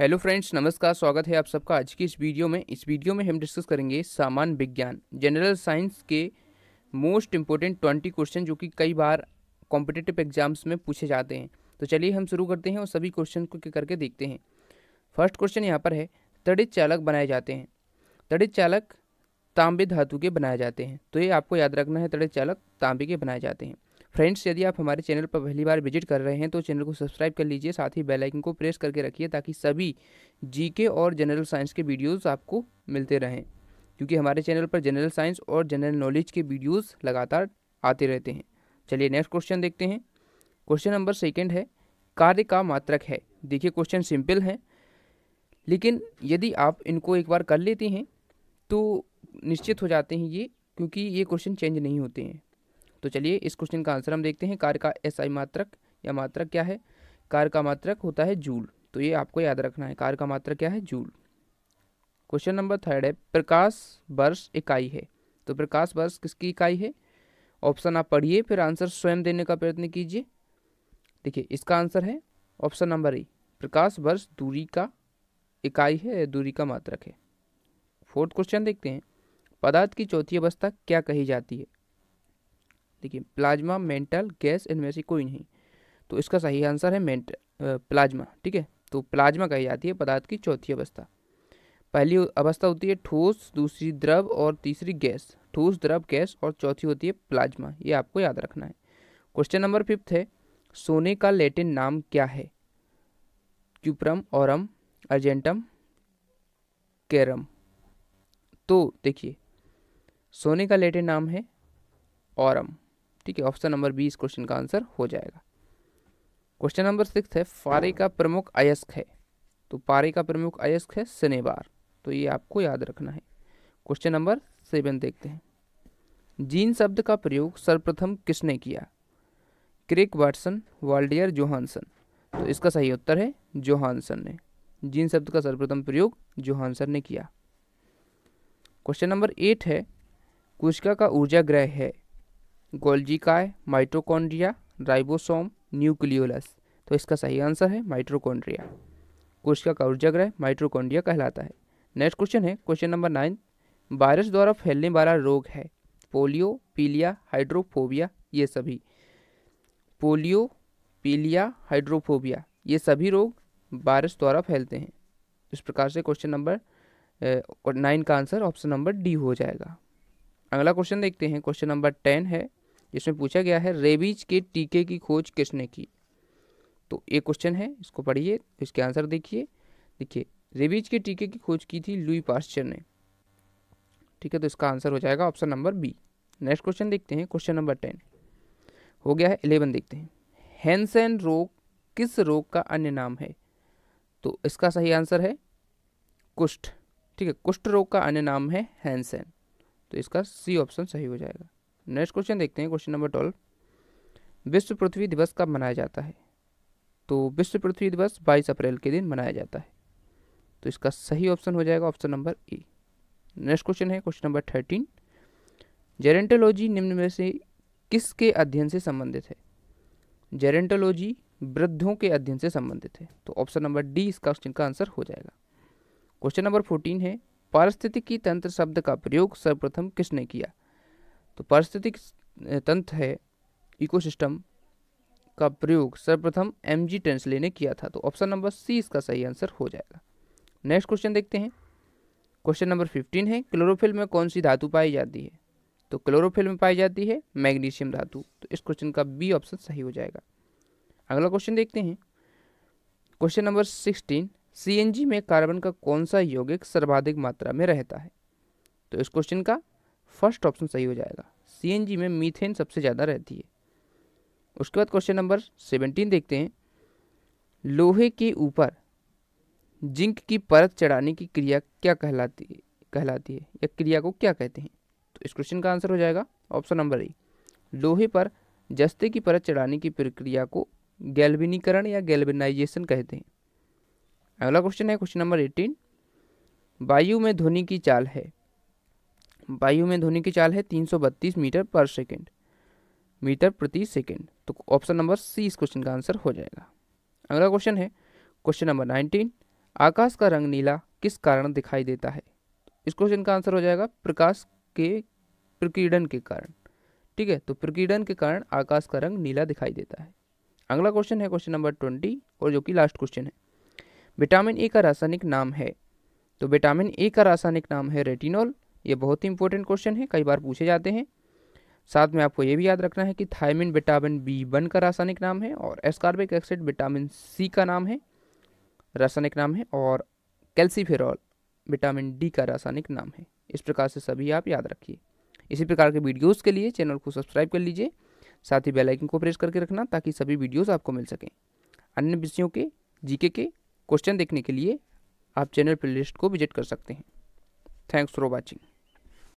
hello friends नमस्कार स्वागत है आप सबका आज की इस वीडियो में इस वीडियो में हम डिस्कस करेंगे सामान्य विज्ञान जनरल साइंस के मोस्ट इम्पोर्टेंट ट्वेंटी क्वेश्चन जो कि कई बार कॉम्पिटेटिव एग्जाम्स में पूछे जाते हैं तो चलिए हम शुरू करते हैं और सभी क्वेश्चन को करके देखते हैं फर्स्ट क्वेश्चन यहाँ पर है तड़ित चालक बनाए जाते हैं तड़ित चालक तांबे धातु के बनाए जाते हैं तो ये आपको याद रखना है तड़ित चालक तांबे के बनाए जाते हैं फ्रेंड्स यदि आप हमारे चैनल पर पहली बार विजिट कर रहे हैं तो चैनल को सब्सक्राइब कर लीजिए साथ ही बेल आइकन को प्रेस करके रखिए ताकि सभी जीके और जनरल साइंस के वीडियोस आपको मिलते रहें क्योंकि हमारे चैनल पर जनरल साइंस और जनरल नॉलेज के वीडियोस लगातार आते रहते हैं चलिए नेक्स्ट क्वेश्चन देखते हैं क्वेश्चन नंबर सेकेंड है कार्य का मात्रक है देखिए क्वेश्चन सिंपल है लेकिन यदि आप इनको एक बार कर लेते हैं तो निश्चित हो जाते हैं ये क्योंकि ये क्वेश्चन चेंज नहीं होते हैं तो चलिए इस क्वेश्चन का आंसर हम देखते हैं कार्य का एसआई मात्रक या मात्रक क्या है कार्य का मात्रक होता है जूल तो ये आपको याद रखना है कार्य का मात्रक क्या है जूल क्वेश्चन नंबर थर्ड है प्रकाश वर्ष इकाई है तो प्रकाश वर्ष किसकी इकाई है ऑप्शन आप पढ़िए फिर आंसर स्वयं देने का प्रयत्न कीजिए देखिए इसका आंसर है ऑप्शन नंबर ए प्रकाश वर्ष दूरी का इकाई है दूरी का मात्रक है फोर्थ क्वेश्चन देखते हैं पदार्थ की चौथी अवस्था क्या कही जाती है देखिए प्लाज्मा मेंटल गैस इनमें से कोई नहीं तो इसका सही आंसर है मेंट प्लाज्मा ठीक है तो प्लाज्मा कही जाती है पदार्थ की चौथी अवस्था पहली अवस्था होती है ठोस दूसरी द्रव और तीसरी गैस ठोस द्रव गैस और चौथी होती है प्लाज्मा ये आपको याद रखना है क्वेश्चन नंबर फिफ्थ है सोने का लेटिन नाम क्या है क्यूप्रम औरम अर्जेंटम कैरम तो देखिए सोने का लेटिन नाम है औरम ठीक है ऑप्शन नंबर बी इस क्वेश्चन का आंसर हो जाएगा क्वेश्चन नंबर सिक्स है पारे का प्रमुख अयस्क है तो पारे का प्रमुख अयस्क है शनिवार तो ये आपको याद रखना है क्वेश्चन नंबर सेवन देखते हैं जीन शब्द का प्रयोग सर्वप्रथम किसने किया क्रिक वाटसन वाल्डियर जोहानसन तो इसका सही उत्तर है जोहानसन ने जीन शब्द का सर्वप्रथम प्रयोग जोहानसन ने किया क्वेश्चन नंबर एट है कुशिका का ऊर्जा ग्रह है गोल्जी काय राइबोसोम न्यूक्लियोलस तो इसका सही आंसर है माइट्रोकॉन्ड्रिया कोशिका का ऊर्जा ग्रह माइट्रोकॉन्ड्रिया कहलाता है नेक्स्ट क्वेश्चन है क्वेश्चन नंबर नाइन वायरस द्वारा फैलने वाला रोग है पोलियो पीलिया हाइड्रोफोबिया ये सभी पोलियो पीलिया हाइड्रोफोबिया ये सभी रोग वायरस द्वारा फैलते हैं इस प्रकार से क्वेश्चन नंबर नाइन का आंसर ऑप्शन नंबर डी हो जाएगा अगला क्वेश्चन देखते हैं क्वेश्चन नंबर टेन है जिसमें पूछा गया है रेबीज के टीके की खोज किसने की तो ये क्वेश्चन है इसको पढ़िए इसके आंसर देखिए देखिए रेबीज के टीके की खोज की थी लुई पास्चर ने ठीक है तो इसका आंसर हो जाएगा option number B next question देखते हैं क्वेश्चन नंबर टेन हो गया है इलेवन देखते हैं हैंसन रोग किस रोग का अन्य नाम है तो इसका सही आंसर है कुष्ठ ठीक है कुष्ठ रोग का अन्य नाम है हैंसन तो इसका सी ऑप्शन सही हो जाएगा नेक्स्ट क्वेश्चन देखते हैं क्वेश्चन नंबर ट्वेल्व विश्व पृथ्वी दिवस कब मनाया जाता है तो विश्व पृथ्वी दिवस बाईस अप्रैल के दिन मनाया जाता है तो इसका सही ऑप्शन हो जाएगा option number A next question है क्वेश्चन नंबर थर्टीन जेरेंटोलॉजी निम्न में से किसके अध्ययन से संबंधित है जेरेंटोलॉजी वृद्धों के अध्ययन से संबंधित है तो ऑप्शन नंबर डी इस क्वेश्चन का आंसर हो जाएगा क्वेश्चन नंबर फोर्टीन है पारिस्थितिकी तंत्र शब्द का प्रयोग सर्वप्रथम किसने किया तो पारिस्थितिक तंत्र है इकोसिस्टम का प्रयोग सर्वप्रथम एम जी टेंसले ने किया था तो ऑप्शन नंबर सी इसका सही आंसर हो जाएगा नेक्स्ट क्वेश्चन देखते हैं क्वेश्चन नंबर फिफ्टीन है क्लोरोफिल में कौन सी धातु पाई जाती है तो क्लोरोफिल में पाई जाती है मैग्नीशियम धातु तो इस क्वेश्चन का बी ऑप्शन सही हो जाएगा अगला क्वेश्चन देखते हैं क्वेश्चन नंबर सिक्सटीन सी में कार्बन का कौन सा यौगिक सर्वाधिक मात्रा में रहता है तो इस क्वेश्चन का फर्स्ट ऑप्शन सही हो जाएगा सी में मीथेन सबसे ज़्यादा रहती है उसके बाद क्वेश्चन नंबर सेवेंटीन देखते हैं लोहे के ऊपर जिंक की परत चढ़ाने की क्रिया क्या कहलाती है कहलाती है या क्रिया को क्या कहते हैं तो इस क्वेश्चन का आंसर हो जाएगा ऑप्शन नंबर ए लोहे पर जस्ते की परत चढ़ाने की प्रक्रिया को गैल्विनीकरण या गैल्वेनाइजेशन कहते हैं अगला क्वेश्चन है क्वेश्चन नंबर एटीन वायु में ध्वनि की चाल है वायु में ध्वनि की चाल है 332 मीटर पर सेकेंड मीटर प्रति सेकेंड तो ऑप्शन नंबर सी इस क्वेश्चन का आंसर हो जाएगा अगला क्वेश्चन है क्वेश्चन नंबर नाइनटीन आकाश का रंग नीला किस कारण दिखाई देता है इस क्वेश्चन का आंसर हो जाएगा प्रकाश के प्रकीर्णन के कारण ठीक है तो प्रकीर्णन के कारण आकाश का रंग नीला दिखाई देता है अगला क्वेश्चन है क्वेश्चन नंबर ट्वेंटी और जो कि लास्ट क्वेश्चन है विटामिन ए का रासायनिक नाम है तो विटामिन ए का रासायनिक नाम है रेटिनॉल ये बहुत ही इंपॉर्टेंट क्वेश्चन है कई बार पूछे जाते हैं साथ में आपको ये भी याद रखना है कि थायमिन विटामिन बी वन का रासायनिक नाम है और एस्कार्बिक एसिड विटामिन सी का नाम है रासायनिक नाम है और कैल्सीफेरॉल विटामिन डी का रासायनिक नाम है इस प्रकार से सभी आप याद रखिए इसी प्रकार के वीडियोस के लिए चैनल को सब्सक्राइब कर लीजिए साथ ही बेल आइकन को प्रेस करके रखना ताकि सभी वीडियोस आपको मिल सकें अन्य विषयों के जीके के क्वेश्चन देखने के लिए आप चैनल प्लेलिस्ट को विजिट कर सकते हैं थैंक्स फॉर वॉचिंग